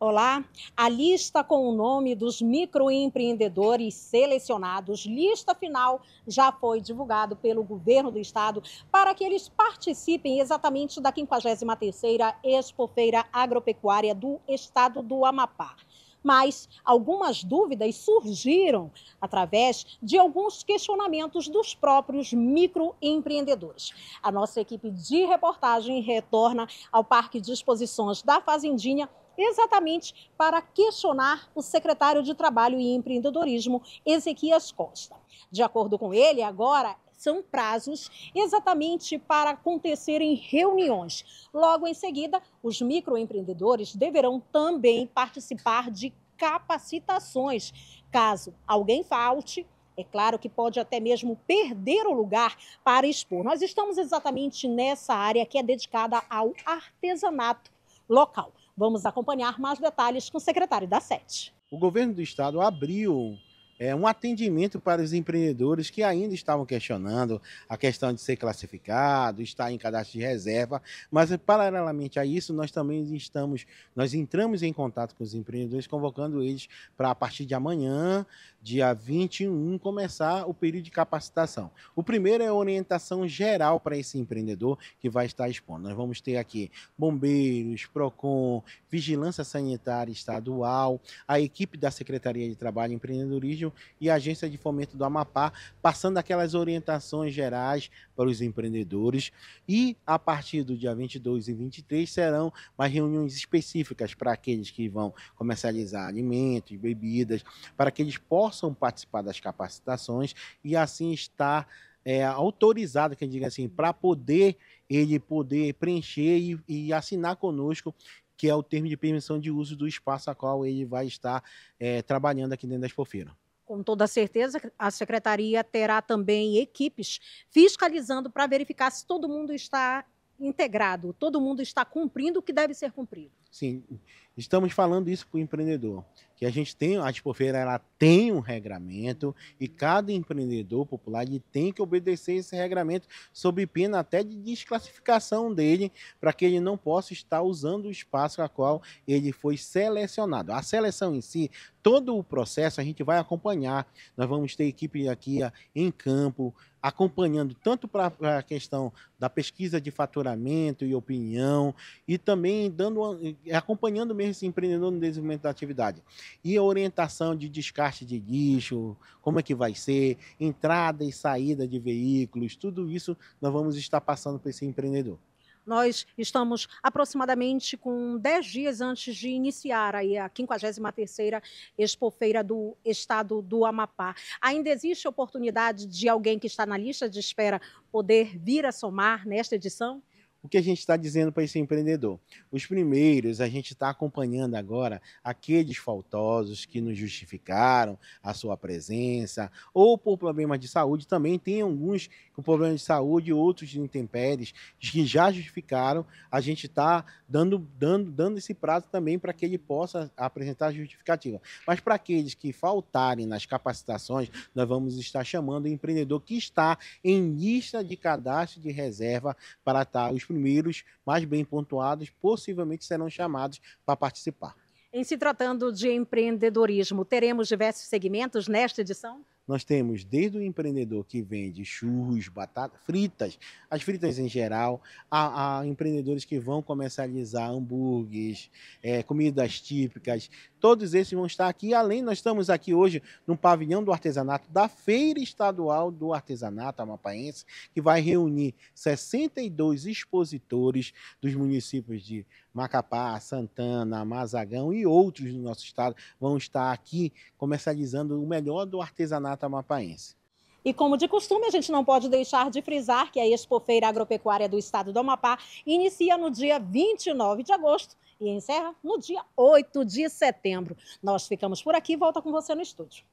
Olá, a lista com o nome dos microempreendedores selecionados, lista final, já foi divulgado pelo governo do estado para que eles participem exatamente da 53ª Expofeira Agropecuária do estado do Amapá mas algumas dúvidas surgiram através de alguns questionamentos dos próprios microempreendedores. A nossa equipe de reportagem retorna ao Parque de Exposições da Fazendinha exatamente para questionar o secretário de Trabalho e Empreendedorismo, Ezequias Costa. De acordo com ele, agora são prazos exatamente para acontecerem reuniões. Logo em seguida, os microempreendedores deverão também participar de capacitações. Caso alguém falte, é claro que pode até mesmo perder o lugar para expor. Nós estamos exatamente nessa área que é dedicada ao artesanato local. Vamos acompanhar mais detalhes com o secretário da SET. O governo do estado abriu é, um atendimento para os empreendedores que ainda estavam questionando a questão de ser classificado, estar em cadastro de reserva, mas paralelamente a isso nós também estamos, nós entramos em contato com os empreendedores, convocando eles para a partir de amanhã, dia 21, começar o período de capacitação. O primeiro é a orientação geral para esse empreendedor que vai estar expondo. Nós vamos ter aqui bombeiros, PROCON, Vigilância Sanitária Estadual, a equipe da Secretaria de Trabalho e Empreendedorismo Varejo e Agência de Fomento do Amapá, passando aquelas orientações gerais para os empreendedores. E a partir do dia 22 e 23 serão mais reuniões específicas para aqueles que vão comercializar alimentos, bebidas, para que eles possam participar das capacitações e assim estar é, autorizado, que diga assim, para poder ele poder preencher e, e, assinar conosco, que é o termo de permissão de uso do espaço a qual ele vai estar é, trabalhando aqui dentro da Expofeira. Com toda certeza, a secretaria terá também equipes fiscalizando para verificar se todo mundo está integrado, todo mundo está cumprindo o que deve ser cumprido. Sim. Estamos falando isso para o empreendedor, que a gente tem, a Expofeira ela tem um regramento e cada empreendedor popular tem que obedecer esse regramento sob pena até de desclassificação dele, para que ele não possa estar usando o espaço a qual ele foi selecionado. A seleção em si, todo o processo a gente vai acompanhar. Nós vamos ter equipe aqui em campo, acompanhando tanto para a questão da pesquisa de faturamento e opinião, e também dando acompanhando mesmo mesmo empreendedor no desenvolvimento da atividade. E a orientação de descarte de lixo, como é que vai ser, entrada e saída de veículos, tudo isso nós vamos estar passando para esse empreendedor. Nós estamos aproximadamente com 10 dias antes de iniciar aí a 53 Expofeira do Estado do Amapá. Ainda existe oportunidade de alguém que está na lista de espera poder vir a somar nesta edição? o que a gente está dizendo para esse empreendedor? Os primeiros, a gente está acompanhando agora aqueles faltosos que nos justificaram a sua presença, ou por problemas de saúde, também tem alguns com problemas de saúde, outros de intempéries, que já justificaram, a gente está dando, dando, dando esse prazo também para que ele possa apresentar a justificativa. Mas para aqueles que faltarem nas capacitações, nós vamos estar chamando o empreendedor que está em lista de cadastro de reserva para estar os primeiros, mais bem pontuados, possivelmente serão chamados para participar. Em se tratando de empreendedorismo, teremos diversos segmentos nesta edição? Nós temos desde o empreendedor que vende churros, batatas, fritas, as fritas em geral, a, a empreendedores que vão comercializar hambúrgueres, é, comidas típicas, todos esses vão estar aqui. Além, nós estamos aqui hoje no pavilhão do artesanato da Feira Estadual do Artesanato Amapaense, que vai reunir 62 expositores dos municípios de Macapá, Santana, Mazagão e outros do nosso estado vão estar aqui comercializando o melhor do artesanato amapaense. E como de costume, a gente não pode deixar de frisar que a Expofeira Agropecuária do Estado do Amapá inicia no dia 29 de agosto e encerra no dia 8 de setembro. Nós ficamos por aqui, volta com você no estúdio.